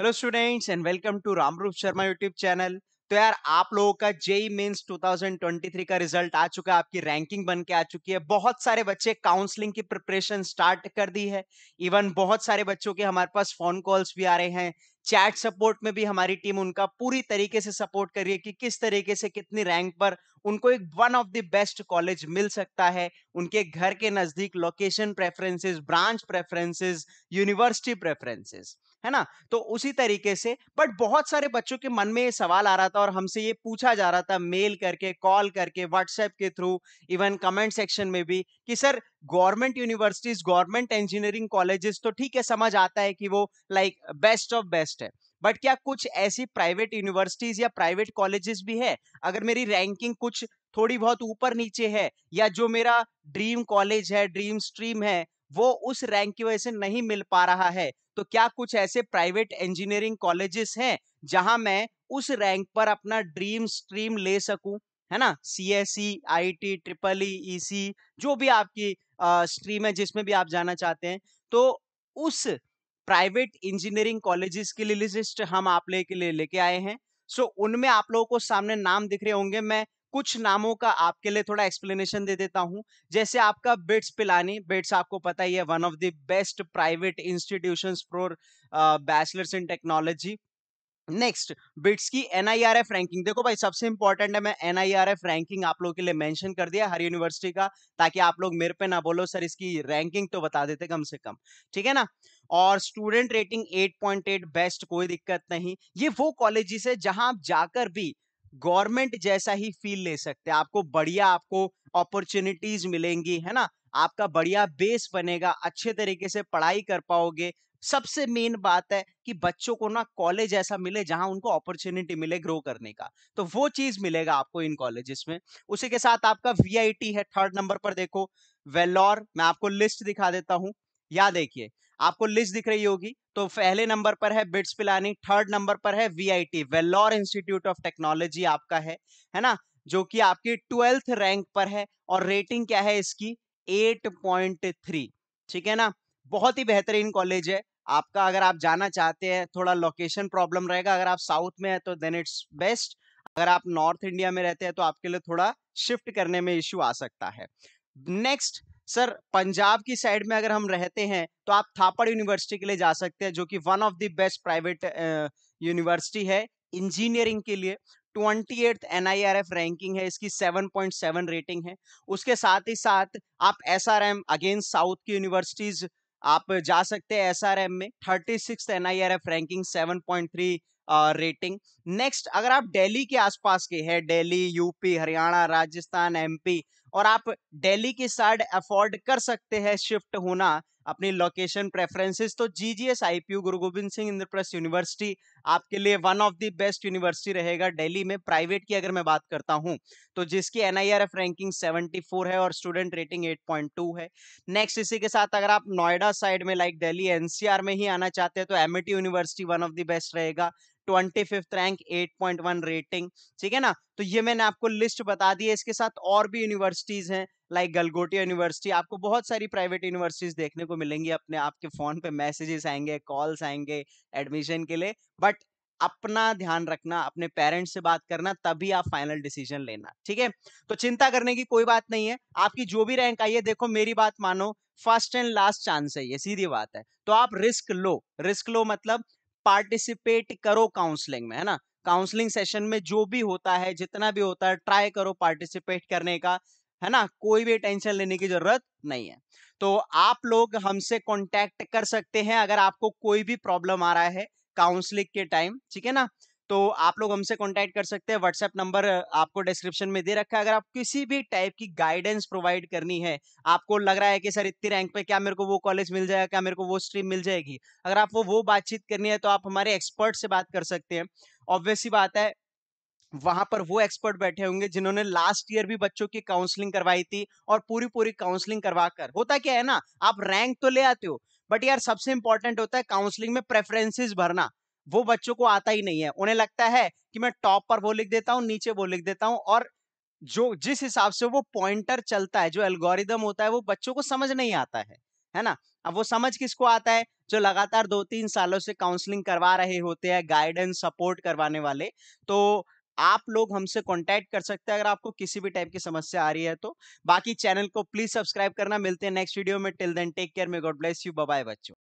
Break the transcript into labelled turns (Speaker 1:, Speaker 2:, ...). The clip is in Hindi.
Speaker 1: hello students and welcome to Ramroop Sharma YouTube channel तो यार आप लोगों का जेई मेंस 2023 का रिजल्ट आ चुका है आपकी रैंकिंग बन के आ चुकी है बहुत सारे बच्चे काउंसलिंग की प्रिपरेशन स्टार्ट कर दी है इवन बहुत सारे बच्चों के हमारे पास फोन कॉल्स भी आ रहे हैं चैट सपोर्ट में भी हमारी टीम उनका पूरी तरीके से सपोर्ट कर रही है कि किस तरीके से कितनी रैंक पर उनको एक one of the best college मिल सकता है उनके घर के नजदीक location preferences branch preferences university preferences है ना तो उसी तरीके से बट बहुत सारे बच्चों के मन में ये सवाल आ रहा था और हमसे ये पूछा जा रहा था मेल करके कॉल करके व्हाट्सएप के थ्रू इवन कमेंट सेक्शन में भी कि sir government universities government engineering colleges तो ठीक है समझ आता है कि वो लाइक बेस्ट ऑफ बेस्ट है बट क्या कुछ ऐसी प्राइवेट यूनिवर्सिटीज या प्राइवेट कॉलेजेस भी है अगर मेरी रैंकिंग कुछ थोड़ी बहुत ऊपर नीचे है या जो मेरा ड्रीम कॉलेज है ड्रीम स्ट्रीम है वो उस रैंक की वजह से नहीं मिल पा रहा है तो क्या कुछ ऐसे प्राइवेट इंजीनियरिंग कॉलेजेस हैं जहां मैं उस रैंक पर अपना ड्रीम स्ट्रीम ले सकूं है ना C S C I T triple E C जो भी आपकी आ, स्ट्रीम है जिसमें भी आप जाना चाहते हैं तो उस प्राइवेट इंजीनियरिंग कॉलेजेस के लिए लिस्ट हम आप ले के लिए लेके आए हैं सो so, उनमें आप लोगों को सामने नाम दिख रहे होंगे मैं कुछ नामों का आपके लिए थोड़ा एक्सप्लेनेशन दे देता हूं जैसे आपका बिट्स पिलानी बिट्स आपको पता ही है one of the best private institutions for bachelors in technology next BITS की N I R F ranking देखो भाई सबसे इंपॉर्टेंट है मैं N I R F ranking आप लोगों के लिए मेंशन कर दिया हर यूनिवर्सिटी का ताकि आप लोग मेरे पे ना बोलो सर इसकी रैंकिंग तो बता देते कम से कम ठीक है ना और स्टूडेंट रेटिंग 8.8 बेस्ट कोई दिक्कत नहीं ये वो कॉलेजेस है जहां आप जाकर भी गवर्नमेंट जैसा ही फील ले सकते हैं आपको बढ़िया आपको अपॉर्चुनिटीज मिलेंगी है ना आपका बढ़िया बेस बनेगा अच्छे तरीके से पढ़ाई कर पाओगे सबसे मेन बात है कि बच्चों को ना कॉलेज ऐसा मिले जहां उनको अपॉर्चुनिटी मिले ग्रो करने का तो वो चीज मिलेगा आपको इन कॉलेजेस में उसी के साथ आपका वीआईटी है थर्ड नंबर पर देखो वेलोर मैं आपको लिस्ट दिखा देता हूं या देखिए आपको लिस्ट दिख रही होगी तो पहले नंबर पर है बिट्स पिलानी थर्ड नंबर पर है VIT Vellore institute of technology आपका है है ना जो कि आपकी ट्वेल्थ रैंक पर है और रेटिंग क्या है इसकी 8.3 ठीक है ना बहुत ही बेहतरीन कॉलेज है आपका अगर आप जाना चाहते हैं थोड़ा लोकेशन प्रॉब्लम रहेगा अगर आप साउथ में है तो देन इट्स बेस्ट अगर आप नॉर्थ इंडिया में रहते हैं तो आपके लिए थोड़ा शिफ्ट करने में इश्यू आ सकता है नेक्स्ट सर पंजाब की साइड में अगर हम रहते हैं तो आप थापड़ यूनिवर्सिटी के लिए जा सकते हैं जो कि one of the best private university है इंजीनियरिंग के लिए twenty eight N I R F ranking है इसकी सेवन पॉइंट सेवन रेटिंग है उसके साथ ही साथ आप S R M against south की यूनिवर्सिटीज आप जा सकते हैं एस आर एम में thirty six N I R F ranking seven point three rating next अगर आप दिल्ली के आसपास के हैं दिल्ली यूपी हरियाणा राजस्थान एमपी और आप दिल्ली की साइड अफोर्ड कर सकते हैं शिफ्ट होना अपनी लोकेशन प्रेफरेंसेस तो G G S I P U Guru Gobind Singh Indraprastha university आपके लिए one of the best university रहेगा दिल्ली में प्राइवेट की अगर मैं बात करता हूँ तो जिसकी N I R F ranking seventy four है और student rating eight point two है नेक्स्ट इसी के साथ अगर आप नोएडा साइड में लाइक दिल्ली एनसीआर में ही आना चाहते हैं तो Amity university one of the best रहेगा twenty fifth rank eight point one rating ठीक है ना तो ये मैंने आपको लिस्ट बता दी है इसके साथ और भी यूनिवर्सिटीज हैं लाइक गलगोटिया यूनिवर्सिटी आपको बहुत सारी प्राइवेट यूनिवर्सिटीज देखने को मिलेंगी अपने आपके फोन पे मैसेजेस आएंगे कॉल्स आएंगे एडमिशन के लिए बट अपना ध्यान रखना अपने पेरेंट्स से बात करना तभी आप फाइनल डिसीजन लेना ठीक है तो चिंता करने की कोई बात नहीं है आपकी जो भी रैंक आई है देखो मेरी बात मानो फर्स्ट एंड लास्ट चांस है ये सीधी बात है तो आप रिस्क लो रिस्क लो मतलब पार्टिसिपेट करो काउंसलिंग में है ना काउंसलिंग सेशन में जो भी होता है जितना भी होता है ट्राई करो पार्टिसिपेट करने का है ना कोई भी टेंशन लेने की जरूरत नहीं है तो आप लोग हमसे कांटेक्ट कर सकते हैं अगर आपको कोई भी प्रॉब्लम आ रहा है काउंसलिंग के टाइम ठीक है ना तो आप लोग हमसे कांटेक्ट कर सकते हैं व्हाट्सएप नंबर आपको डिस्क्रिप्शन में दे रखा है अगर आप किसी भी टाइप की गाइडेंस प्रोवाइड करनी है आपको लग रहा है कि सर इतनी रैंक पे क्या मेरे को वो कॉलेज मिल जाएगा क्या मेरे को वो स्ट्रीम मिल जाएगी अगर आपको वो बातचीत करनी है तो आप हमारे एक्सपर्ट से बात कर सकते हैं ऑब्वियसली बात है वहां पर वो एक्सपर्ट बैठे होंगे जिन्होंने लास्ट ईयर भी बच्चों की काउंसलिंग करवाई थी और पूरी पूरी काउंसलिंग करवा कर होता क्या है ना आप रैंक तो ले आते हो बट यार सबसे इंपॉर्टेंट होता है काउंसलिंग में प्रेफरेंसेस भरना वो बच्चों को आता ही नहीं है उन्हें लगता है कि मैं टॉप पर वो लिख देता हूँ नीचे वो लिख देता हूँ और जो जिस हिसाब से वो पॉइंटर चलता है जो एल्गोरिदम होता है वो बच्चों को समझ नहीं आता है है ना अब वो समझ किसको आता है जो लगातार दो तीन सालों से काउंसलिंग करवा रहे होते हैं गाइडेंस सपोर्ट करवाने वाले तो आप लोग हमसे कांटेक्ट कर सकते हैं अगर आपको किसी भी टाइप की समस्या आ रही है तो बाकी चैनल को प्लीज सब्सक्राइब करना मिलते हैं नेक्स्ट वीडियो में till then take care may God bless you bye बच्चों